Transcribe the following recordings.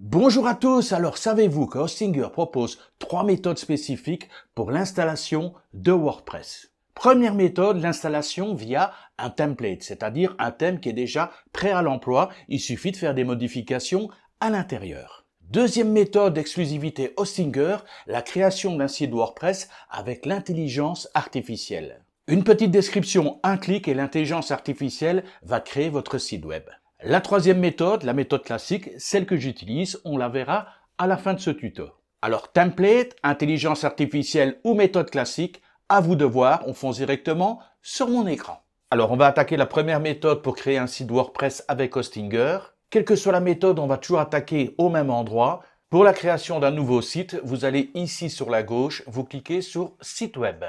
Bonjour à tous, alors savez-vous que Hostinger propose trois méthodes spécifiques pour l'installation de WordPress Première méthode, l'installation via un template, c'est-à-dire un thème qui est déjà prêt à l'emploi, il suffit de faire des modifications à l'intérieur. Deuxième méthode d'exclusivité Hostinger, la création d'un site WordPress avec l'intelligence artificielle. Une petite description, un clic et l'intelligence artificielle va créer votre site web. La troisième méthode, la méthode classique, celle que j'utilise, on la verra à la fin de ce tuto. Alors template, intelligence artificielle ou méthode classique, à vous de voir, on fonce directement sur mon écran. Alors on va attaquer la première méthode pour créer un site WordPress avec Hostinger. Quelle que soit la méthode, on va toujours attaquer au même endroit. Pour la création d'un nouveau site, vous allez ici sur la gauche, vous cliquez sur Site Web.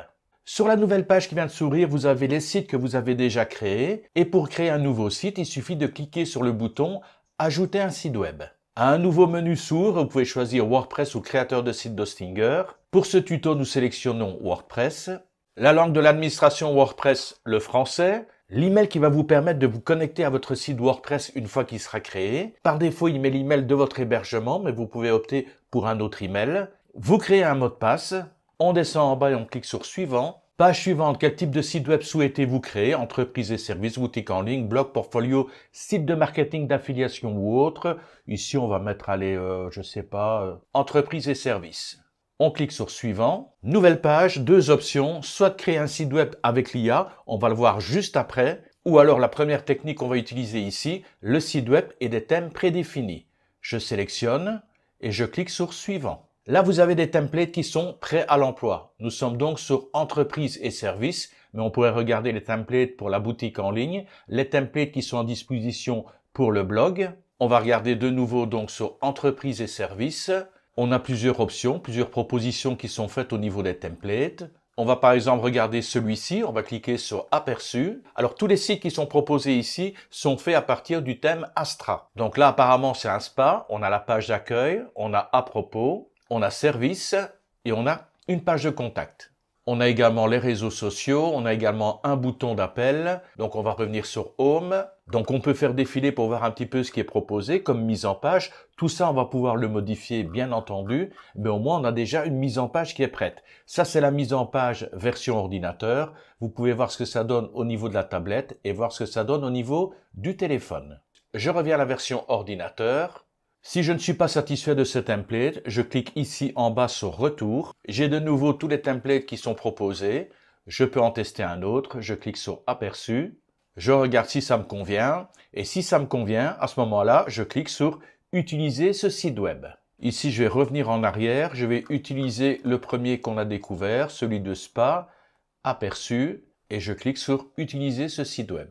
Sur la nouvelle page qui vient de s'ouvrir, vous avez les sites que vous avez déjà créés. Et pour créer un nouveau site, il suffit de cliquer sur le bouton Ajouter un site web. À Un nouveau menu sourd, vous pouvez choisir WordPress ou créateur de site d'Hostinger. Pour ce tuto, nous sélectionnons WordPress. La langue de l'administration WordPress, le français. L'email qui va vous permettre de vous connecter à votre site WordPress une fois qu'il sera créé. Par défaut, il met l'email de votre hébergement, mais vous pouvez opter pour un autre email. Vous créez un mot de passe. On descend en bas et on clique sur Suivant. Page suivante, quel type de site web souhaitez-vous créer Entreprise et services, boutique en ligne, blog, portfolio, site de marketing d'affiliation ou autre. Ici, on va mettre, allez, euh, je sais pas, euh, entreprise et services. On clique sur suivant. Nouvelle page, deux options. Soit créer un site web avec l'IA, on va le voir juste après. Ou alors la première technique qu'on va utiliser ici, le site web et des thèmes prédéfinis. Je sélectionne et je clique sur suivant. Là, vous avez des templates qui sont prêts à l'emploi. Nous sommes donc sur entreprise et services, mais on pourrait regarder les templates pour la boutique en ligne, les templates qui sont en disposition pour le blog. On va regarder de nouveau donc sur entreprise et services. On a plusieurs options, plusieurs propositions qui sont faites au niveau des templates. On va par exemple regarder celui-ci, on va cliquer sur aperçu. Alors tous les sites qui sont proposés ici sont faits à partir du thème Astra. Donc là apparemment c'est un spa, on a la page d'accueil, on a à propos, on a service et on a une page de contact. On a également les réseaux sociaux, on a également un bouton d'appel. Donc on va revenir sur Home. Donc on peut faire défiler pour voir un petit peu ce qui est proposé comme mise en page. Tout ça, on va pouvoir le modifier bien entendu, mais au moins on a déjà une mise en page qui est prête. Ça, c'est la mise en page version ordinateur. Vous pouvez voir ce que ça donne au niveau de la tablette et voir ce que ça donne au niveau du téléphone. Je reviens à la version ordinateur. Si je ne suis pas satisfait de ce template, je clique ici en bas sur Retour. J'ai de nouveau tous les templates qui sont proposés. Je peux en tester un autre. Je clique sur Aperçu. Je regarde si ça me convient. Et si ça me convient, à ce moment-là, je clique sur Utiliser ce site web. Ici, je vais revenir en arrière. Je vais utiliser le premier qu'on a découvert, celui de Spa, Aperçu. Et je clique sur Utiliser ce site web.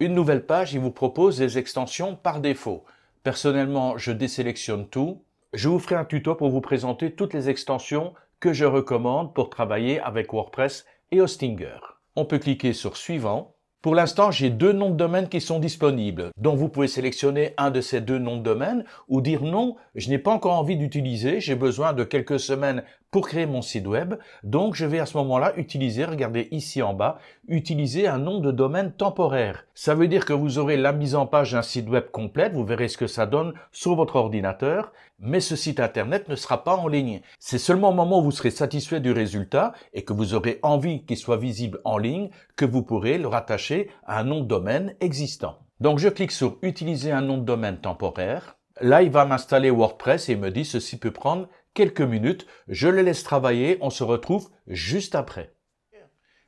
Une nouvelle page, il vous propose des extensions par défaut. Personnellement, je désélectionne tout. Je vous ferai un tuto pour vous présenter toutes les extensions que je recommande pour travailler avec WordPress et Hostinger. On peut cliquer sur Suivant pour l'instant, j'ai deux noms de domaine qui sont disponibles, dont vous pouvez sélectionner un de ces deux noms de domaine ou dire non, je n'ai pas encore envie d'utiliser, j'ai besoin de quelques semaines pour créer mon site web, donc je vais à ce moment-là utiliser, regardez ici en bas, utiliser un nom de domaine temporaire. Ça veut dire que vous aurez la mise en page d'un site web complète, vous verrez ce que ça donne sur votre ordinateur, mais ce site internet ne sera pas en ligne. C'est seulement au moment où vous serez satisfait du résultat et que vous aurez envie qu'il soit visible en ligne que vous pourrez le rattacher à un nom de domaine existant. Donc je clique sur utiliser un nom de domaine temporaire. Là, il va m'installer WordPress et me dit ceci peut prendre quelques minutes. Je le laisse travailler. On se retrouve juste après.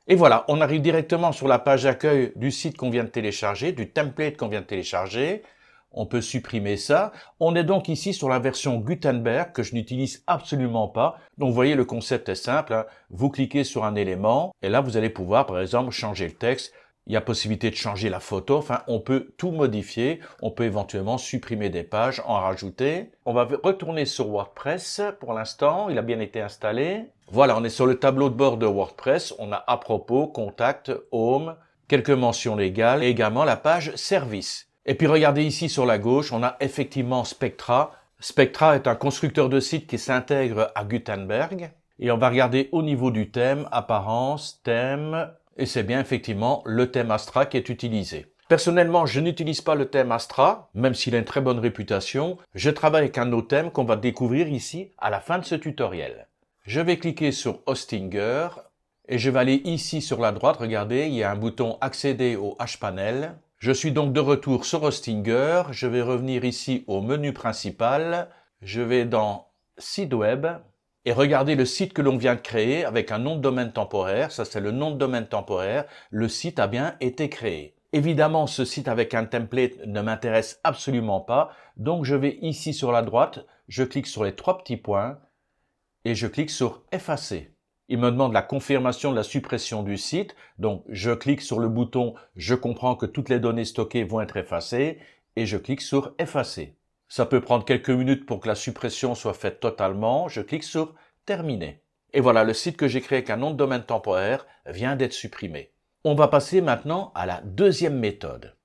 Et voilà, on arrive directement sur la page d'accueil du site qu'on vient de télécharger, du template qu'on vient de télécharger on peut supprimer ça. On est donc ici sur la version Gutenberg que je n'utilise absolument pas. Donc vous voyez, le concept est simple. Hein. Vous cliquez sur un élément et là, vous allez pouvoir, par exemple, changer le texte. Il y a possibilité de changer la photo. Enfin, on peut tout modifier. On peut éventuellement supprimer des pages, en rajouter. On va retourner sur WordPress pour l'instant. Il a bien été installé. Voilà, on est sur le tableau de bord de WordPress. On a à propos, contact, home, quelques mentions légales et également la page service. Et puis regardez ici sur la gauche, on a effectivement Spectra. Spectra est un constructeur de site qui s'intègre à Gutenberg. Et on va regarder au niveau du thème, apparence, thème, et c'est bien effectivement le thème Astra qui est utilisé. Personnellement, je n'utilise pas le thème Astra, même s'il a une très bonne réputation. Je travaille avec un autre thème qu'on va découvrir ici à la fin de ce tutoriel. Je vais cliquer sur Hostinger et je vais aller ici sur la droite, regardez, il y a un bouton Accéder au H-Panel. Je suis donc de retour sur Hostinger. Je vais revenir ici au menu principal. Je vais dans Site Web et regarder le site que l'on vient de créer avec un nom de domaine temporaire. Ça, c'est le nom de domaine temporaire. Le site a bien été créé. Évidemment, ce site avec un template ne m'intéresse absolument pas. Donc, je vais ici sur la droite. Je clique sur les trois petits points et je clique sur Effacer il me demande la confirmation de la suppression du site. Donc, je clique sur le bouton, je comprends que toutes les données stockées vont être effacées et je clique sur effacer. Ça peut prendre quelques minutes pour que la suppression soit faite totalement. Je clique sur terminer. Et voilà, le site que j'ai créé avec un nom de domaine temporaire vient d'être supprimé. On va passer maintenant à la deuxième méthode.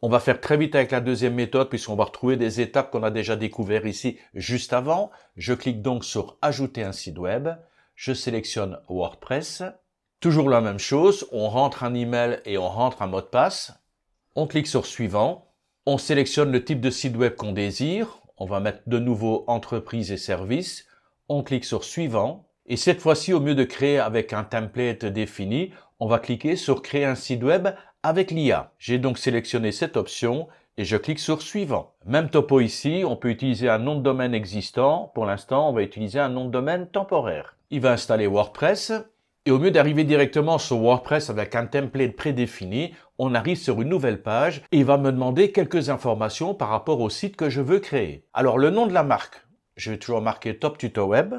On va faire très vite avec la deuxième méthode puisqu'on va retrouver des étapes qu'on a déjà découvertes ici juste avant. Je clique donc sur Ajouter un site web je sélectionne WordPress. Toujours la même chose, on rentre un email et on rentre un mot de passe. On clique sur suivant. On sélectionne le type de site web qu'on désire. On va mettre de nouveau entreprise et services. On clique sur suivant. Et cette fois-ci, au mieux de créer avec un template défini, on va cliquer sur créer un site web avec l'IA. J'ai donc sélectionné cette option et je clique sur suivant. Même topo ici, on peut utiliser un nom de domaine existant. Pour l'instant, on va utiliser un nom de domaine temporaire. Il va installer WordPress. Et au mieux d'arriver directement sur WordPress avec un template prédéfini, on arrive sur une nouvelle page et il va me demander quelques informations par rapport au site que je veux créer. Alors le nom de la marque, je vais toujours marquer Top Tuto Web.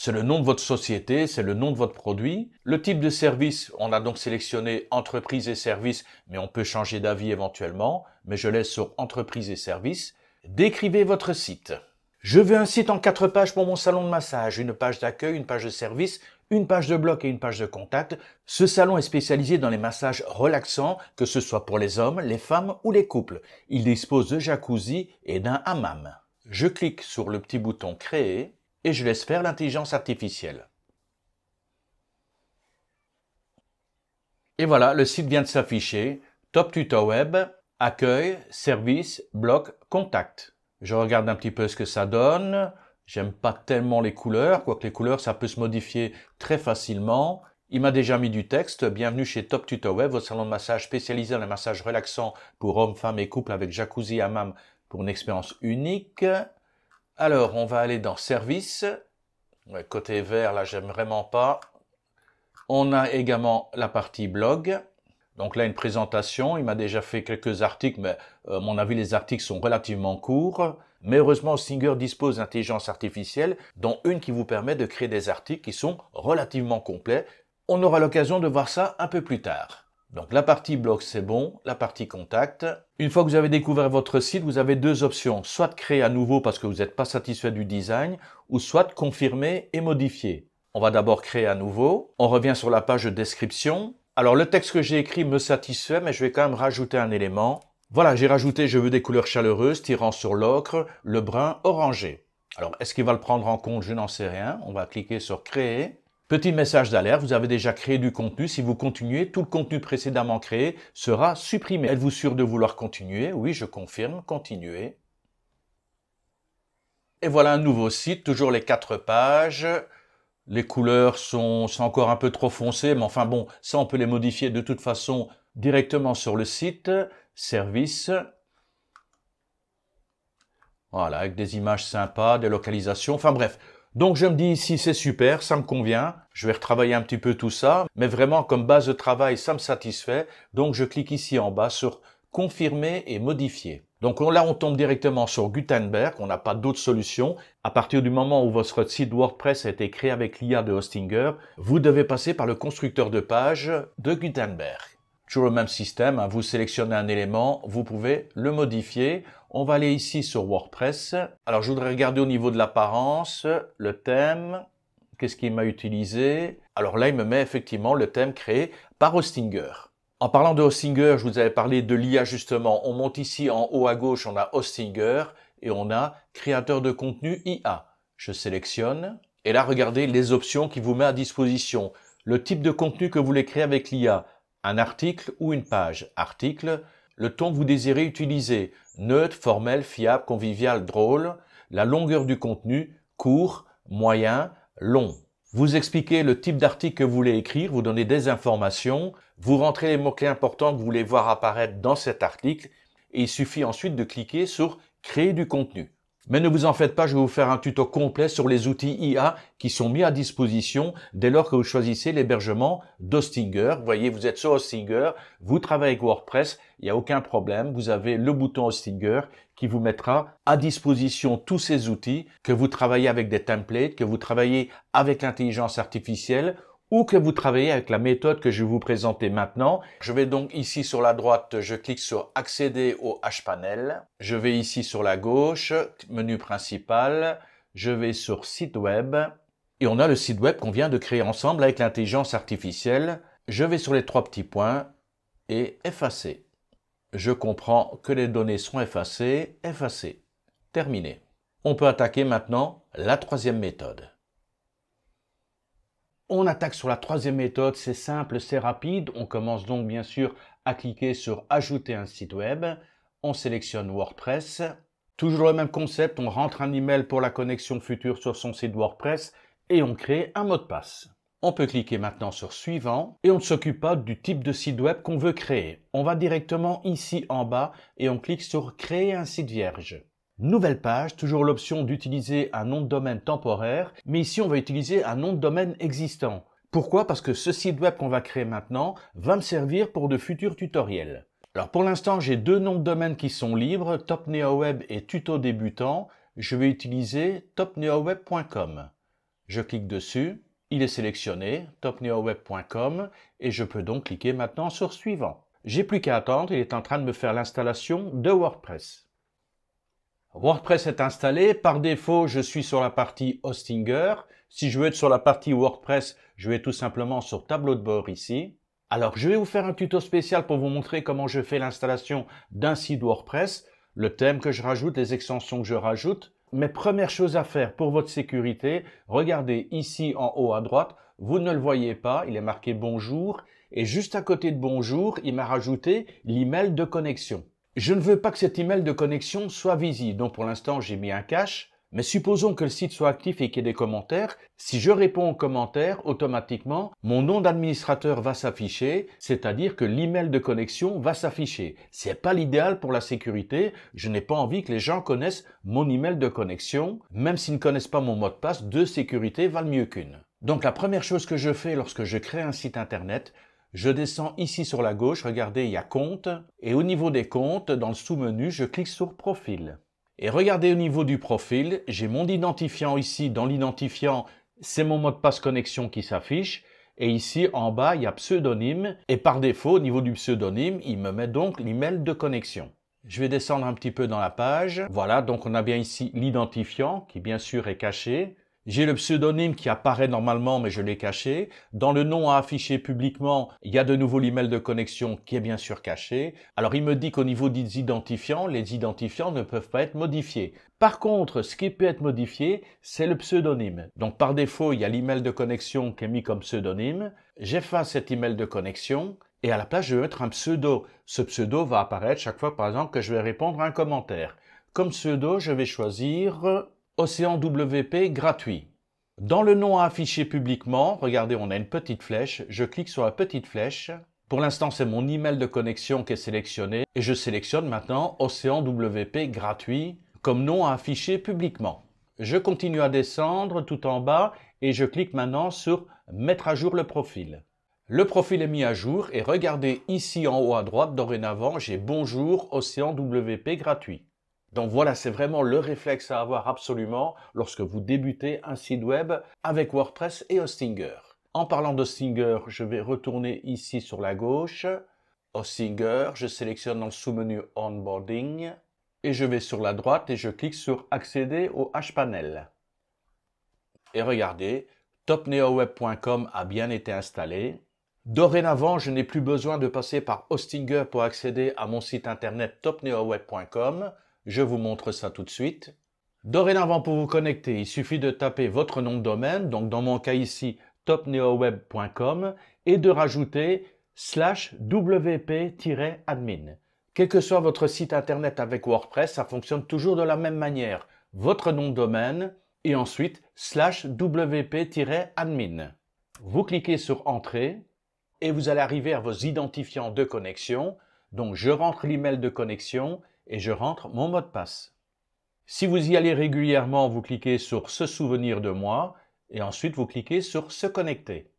C'est le nom de votre société, c'est le nom de votre produit. Le type de service, on a donc sélectionné entreprise et service, mais on peut changer d'avis éventuellement, mais je laisse sur entreprise et service. Décrivez votre site. Je veux un site en quatre pages pour mon salon de massage, une page d'accueil, une page de service, une page de bloc et une page de contact. Ce salon est spécialisé dans les massages relaxants, que ce soit pour les hommes, les femmes ou les couples. Il dispose de jacuzzi et d'un hammam. Je clique sur le petit bouton Créer et je laisse faire l'intelligence artificielle. Et voilà, le site vient de s'afficher. Top Tutor Web, accueil, service, bloc, contact. Je regarde un petit peu ce que ça donne. J'aime pas tellement les couleurs, quoique les couleurs, ça peut se modifier très facilement. Il m'a déjà mis du texte. Bienvenue chez Top Tutor Web, votre salon de massage spécialisé dans les massages relaxants pour hommes, femmes et couples avec jacuzzi, hammam pour une expérience unique. Alors, on va aller dans Service. côté vert, là, j'aime vraiment pas. On a également la partie blog. Donc là, une présentation. Il m'a déjà fait quelques articles, mais euh, à mon avis, les articles sont relativement courts. Mais heureusement, Singer dispose d'intelligence artificielle, dont une qui vous permet de créer des articles qui sont relativement complets. On aura l'occasion de voir ça un peu plus tard. Donc la partie bloc c'est bon, la partie contact. Une fois que vous avez découvert votre site, vous avez deux options. Soit créer à nouveau parce que vous n'êtes pas satisfait du design, ou soit confirmer et modifier. On va d'abord créer à nouveau. On revient sur la page description. Alors le texte que j'ai écrit me satisfait, mais je vais quand même rajouter un élément. Voilà, j'ai rajouté « Je veux des couleurs chaleureuses, tirant sur l'ocre, le brun orangé ». Alors, est-ce qu'il va le prendre en compte Je n'en sais rien. On va cliquer sur « Créer ». Petit message d'alerte, vous avez déjà créé du contenu. Si vous continuez, tout le contenu précédemment créé sera supprimé. Êtes-vous sûr de vouloir continuer Oui, je confirme, continuez. Et voilà un nouveau site, toujours les quatre pages. Les couleurs sont, encore un peu trop foncées, mais enfin bon, ça on peut les modifier de toute façon directement sur le site. Service. Voilà, avec des images sympas, des localisations, enfin bref, donc je me dis ici c'est super, ça me convient, je vais retravailler un petit peu tout ça, mais vraiment comme base de travail ça me satisfait, donc je clique ici en bas sur confirmer et modifier. Donc là on tombe directement sur Gutenberg, on n'a pas d'autre solution. À partir du moment où votre site WordPress a été créé avec l'IA de Hostinger, vous devez passer par le constructeur de page de Gutenberg toujours le même système, hein. vous sélectionnez un élément, vous pouvez le modifier. On va aller ici sur WordPress. Alors je voudrais regarder au niveau de l'apparence, le thème, qu'est-ce qu'il m'a utilisé. Alors là, il me met effectivement le thème créé par Hostinger. En parlant de Hostinger, je vous avais parlé de l'IA justement. On monte ici en haut à gauche, on a Hostinger et on a créateur de contenu IA. Je sélectionne et là, regardez les options qui vous met à disposition. Le type de contenu que vous voulez créer avec l'IA un article ou une page. Article, le ton que vous désirez utiliser, neutre, formel, fiable, convivial, drôle, la longueur du contenu, court, moyen, long. Vous expliquez le type d'article que vous voulez écrire, vous donnez des informations, vous rentrez les mots-clés importants que vous voulez voir apparaître dans cet article, et il suffit ensuite de cliquer sur Créer du contenu. Mais ne vous en faites pas, je vais vous faire un tuto complet sur les outils IA qui sont mis à disposition dès lors que vous choisissez l'hébergement d'Hostinger. Vous voyez, vous êtes sur Hostinger, vous travaillez avec WordPress, il n'y a aucun problème, vous avez le bouton Hostinger qui vous mettra à disposition tous ces outils, que vous travaillez avec des templates, que vous travaillez avec l'intelligence artificielle ou que vous travaillez avec la méthode que je vais vous présenter maintenant. Je vais donc ici sur la droite, je clique sur accéder au h Je vais ici sur la gauche, menu principal, je vais sur site web et on a le site web qu'on vient de créer ensemble avec l'intelligence artificielle. Je vais sur les trois petits points et effacer. Je comprends que les données sont effacées, Effacer ». Terminé. On peut attaquer maintenant la troisième méthode. On attaque sur la troisième méthode, c'est simple, c'est rapide. On commence donc bien sûr à cliquer sur Ajouter un site web. On sélectionne WordPress. Toujours le même concept, on rentre un email pour la connexion future sur son site WordPress et on crée un mot de passe. On peut cliquer maintenant sur Suivant et on ne s'occupe pas du type de site web qu'on veut créer. On va directement ici en bas et on clique sur Créer un site vierge. Nouvelle page, toujours l'option d'utiliser un nom de domaine temporaire, mais ici on va utiliser un nom de domaine existant. Pourquoi Parce que ce site web qu'on va créer maintenant va me servir pour de futurs tutoriels. Alors pour l'instant, j'ai deux noms de domaine qui sont libres, TopNeoWeb et Tuto Débutant. Je vais utiliser topneoweb.com. Je clique dessus, il est sélectionné, topneoweb.com, et je peux donc cliquer maintenant sur Suivant. J'ai plus qu'à attendre, il est en train de me faire l'installation de WordPress. WordPress est installé. Par défaut, je suis sur la partie Hostinger. Si je veux être sur la partie WordPress, je vais tout simplement sur tableau de bord ici. Alors, je vais vous faire un tuto spécial pour vous montrer comment je fais l'installation d'un site WordPress, le thème que je rajoute, les extensions que je rajoute. Mais première chose à faire pour votre sécurité, regardez ici en haut à droite, vous ne le voyez pas, il est marqué bonjour et juste à côté de bonjour, il m'a rajouté l'email de connexion. Je ne veux pas que cet email de connexion soit visible, donc pour l'instant j'ai mis un cache, mais supposons que le site soit actif et qu'il y ait des commentaires. Si je réponds aux commentaires, automatiquement, mon nom d'administrateur va s'afficher, c'est-à-dire que l'email de connexion va s'afficher. Ce n'est pas l'idéal pour la sécurité. Je n'ai pas envie que les gens connaissent mon email de connexion. Même s'ils ne connaissent pas mon mot de passe, deux sécurités valent mieux qu'une. Donc la première chose que je fais lorsque je crée un site internet, je descends ici sur la gauche, regardez, il y a compte. Et au niveau des comptes, dans le sous-menu, je clique sur profil. Et regardez au niveau du profil, j'ai mon identifiant ici. Dans l'identifiant, c'est mon mot de passe connexion qui s'affiche. Et ici, en bas, il y a pseudonyme. Et par défaut, au niveau du pseudonyme, il me met donc l'email de connexion. Je vais descendre un petit peu dans la page. Voilà, donc on a bien ici l'identifiant qui bien sûr est caché. J'ai le pseudonyme qui apparaît normalement, mais je l'ai caché. Dans le nom à afficher publiquement, il y a de nouveau l'email de connexion qui est bien sûr caché. Alors il me dit qu'au niveau des identifiants, les identifiants ne peuvent pas être modifiés. Par contre, ce qui peut être modifié, c'est le pseudonyme. Donc par défaut, il y a l'email de connexion qui est mis comme pseudonyme. J'efface cet email de connexion. Et à la place, je vais mettre un pseudo. Ce pseudo va apparaître chaque fois, par exemple, que je vais répondre à un commentaire. Comme pseudo, je vais choisir Océan WP gratuit. Dans le nom à afficher publiquement, regardez, on a une petite flèche. Je clique sur la petite flèche. Pour l'instant, c'est mon email de connexion qui est sélectionné et je sélectionne maintenant Océan WP gratuit comme nom à afficher publiquement. Je continue à descendre tout en bas et je clique maintenant sur Mettre à jour le profil. Le profil est mis à jour et regardez ici en haut à droite, dorénavant, j'ai Bonjour Océan WP gratuit. Donc voilà, c'est vraiment le réflexe à avoir absolument lorsque vous débutez un site web avec WordPress et Hostinger. En parlant d'Hostinger, je vais retourner ici sur la gauche. Hostinger, je sélectionne dans le sous-menu Onboarding et je vais sur la droite et je clique sur Accéder au H-Panel. Et regardez, topneoweb.com a bien été installé. Dorénavant, je n'ai plus besoin de passer par Hostinger pour accéder à mon site internet topneoweb.com. Je vous montre ça tout de suite. Dorénavant, pour vous connecter, il suffit de taper votre nom de domaine, donc dans mon cas ici, topneoweb.com, et de rajouter slash wp-admin. Quel que soit votre site internet avec WordPress, ça fonctionne toujours de la même manière. Votre nom de domaine et ensuite slash wp-admin. Vous cliquez sur Entrée et vous allez arriver à vos identifiants de connexion. Donc je rentre l'email de connexion et je rentre mon mot de passe. Si vous y allez régulièrement, vous cliquez sur Se souvenir de moi et ensuite vous cliquez sur Se connecter.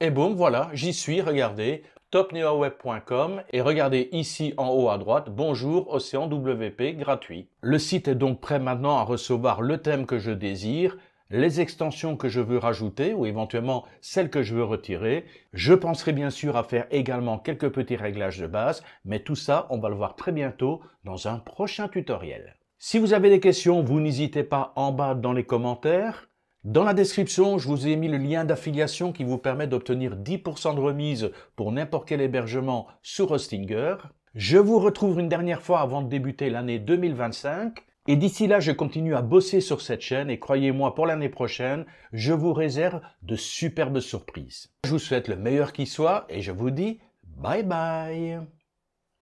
Et boum, voilà, j'y suis, regardez, topneoweb.com et regardez ici en haut à droite, Bonjour Océan WP gratuit. Le site est donc prêt maintenant à recevoir le thème que je désire les extensions que je veux rajouter ou éventuellement celles que je veux retirer. Je penserai bien sûr à faire également quelques petits réglages de base, mais tout ça, on va le voir très bientôt dans un prochain tutoriel. Si vous avez des questions, vous n'hésitez pas en bas dans les commentaires. Dans la description, je vous ai mis le lien d'affiliation qui vous permet d'obtenir 10% de remise pour n'importe quel hébergement sous Hostinger. Je vous retrouve une dernière fois avant de débuter l'année 2025. Et d'ici là, je continue à bosser sur cette chaîne et croyez-moi, pour l'année prochaine, je vous réserve de superbes surprises. Je vous souhaite le meilleur qui soit et je vous dis bye bye